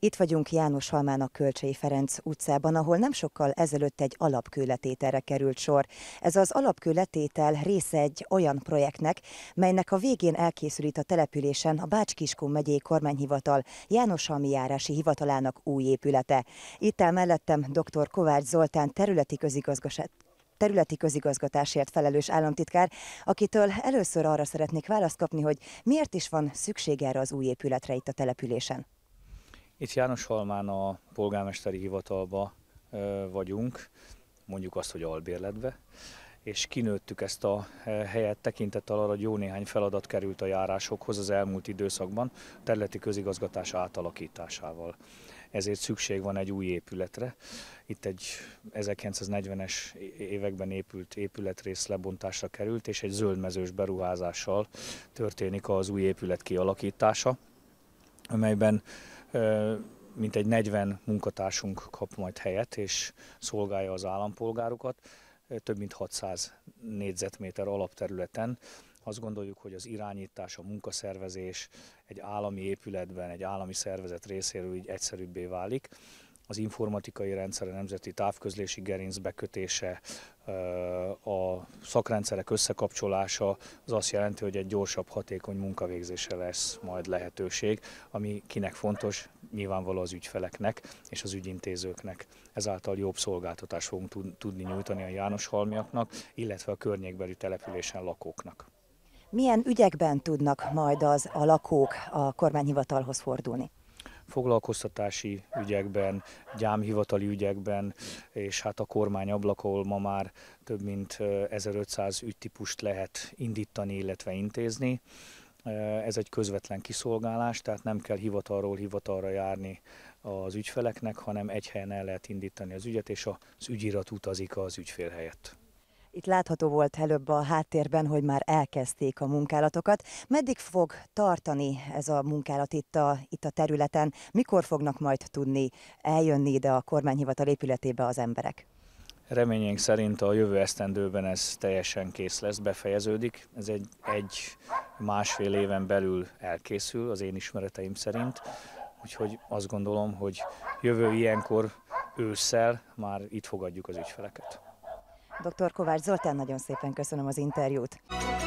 Itt vagyunk János Halmának Kölcsei Ferenc utcában, ahol nem sokkal ezelőtt egy alapkőletételre került sor. Ez az alapkőletétel része egy olyan projektnek, melynek a végén elkészülít a településen a Bács-Kiskun megyei kormányhivatal János Halmi járási hivatalának új épülete. Itt áll mellettem dr. Kovács Zoltán területi közigazgatás területi közigazgatásért felelős államtitkár, akitől először arra szeretnék választ kapni, hogy miért is van szükség erre az új épületre itt a településen. Itt János Halmán a polgármesteri hivatalba vagyunk, mondjuk azt, hogy albérletbe, és kinőttük ezt a helyet tekintettel arra, hogy jó néhány feladat került a járásokhoz az elmúlt időszakban, a területi közigazgatás átalakításával. Ezért szükség van egy új épületre. Itt egy 1940-es években épült épületrész lebontásra került, és egy zöldmezős beruházással történik az új épület kialakítása, amelyben mintegy 40 munkatársunk kap majd helyet, és szolgálja az állampolgárokat több mint 600 négyzetméter alapterületen. Azt gondoljuk, hogy az irányítás, a munkaszervezés egy állami épületben, egy állami szervezet részéről így egyszerűbbé válik. Az informatikai rendszer, a nemzeti távközlési gerinc bekötése, a szakrendszerek összekapcsolása az azt jelenti, hogy egy gyorsabb, hatékony munkavégzésre lesz majd lehetőség, ami kinek fontos, nyilvánvaló az ügyfeleknek és az ügyintézőknek. Ezáltal jobb szolgáltatást fogunk tudni nyújtani a János Halmiaknak, illetve a környékbeli településen lakóknak. Milyen ügyekben tudnak majd az a lakók a kormányhivatalhoz fordulni? foglalkoztatási ügyekben, gyámhivatali ügyekben, és hát a kormány ablak, ahol ma már több mint 1500 ügytípust lehet indítani, illetve intézni. Ez egy közvetlen kiszolgálás, tehát nem kell hivatalról hivatalra járni az ügyfeleknek, hanem egy helyen el lehet indítani az ügyet, és az ügyirat utazik az ügyfél helyett. Itt látható volt előbb a háttérben, hogy már elkezdték a munkálatokat. Meddig fog tartani ez a munkálat itt a, itt a területen? Mikor fognak majd tudni eljönni ide a kormányhivatal épületébe az emberek? Reményénk szerint a jövő esztendőben ez teljesen kész lesz, befejeződik. Ez egy, egy másfél éven belül elkészül, az én ismereteim szerint. Úgyhogy azt gondolom, hogy jövő ilyenkor ősszel már itt fogadjuk az ügyfeleket. Dr. Kovács Zoltán, nagyon szépen köszönöm az interjút.